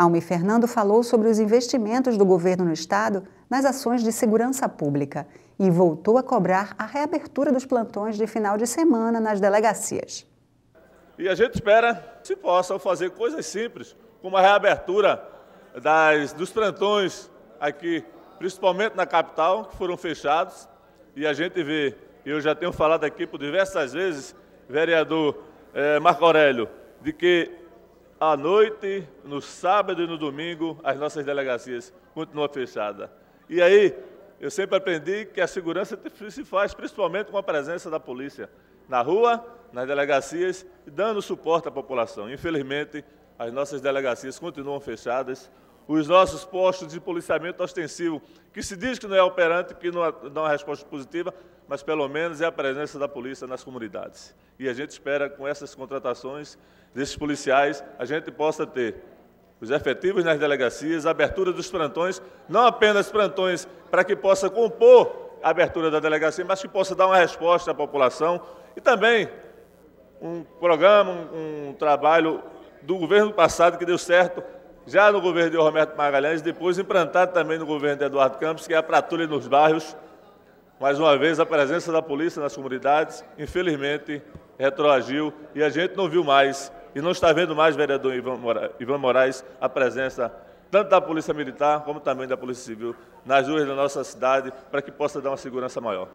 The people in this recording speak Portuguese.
Alme Fernando falou sobre os investimentos do governo no Estado nas ações de segurança pública e voltou a cobrar a reabertura dos plantões de final de semana nas delegacias. E a gente espera que se possam fazer coisas simples, como a reabertura das, dos plantões aqui, principalmente na capital, que foram fechados. E a gente vê, eu já tenho falado aqui por diversas vezes, vereador eh, Marco Aurélio, de que à noite, no sábado e no domingo, as nossas delegacias continuam fechadas. E aí, eu sempre aprendi que a segurança se faz principalmente com a presença da polícia na rua, nas delegacias, dando suporte à população. Infelizmente, as nossas delegacias continuam fechadas, os nossos postos de policiamento ostensivo, que se diz que não é operante, que não dá é, é uma resposta positiva, mas pelo menos é a presença da polícia nas comunidades. E a gente espera, com essas contratações desses policiais, a gente possa ter os efetivos nas delegacias, a abertura dos plantões, não apenas plantões para que possa compor a abertura da delegacia, mas que possa dar uma resposta à população e também um programa, um, um trabalho do governo passado que deu certo já no governo de Roberto Magalhães, depois implantado também no governo de Eduardo Campos, que é a patrulha nos bairros. Mais uma vez, a presença da polícia nas comunidades, infelizmente, retroagiu e a gente não viu mais, e não está vendo mais, vereador Ivan Moraes, a presença tanto da Polícia Militar como também da Polícia Civil nas ruas da nossa cidade, para que possa dar uma segurança maior.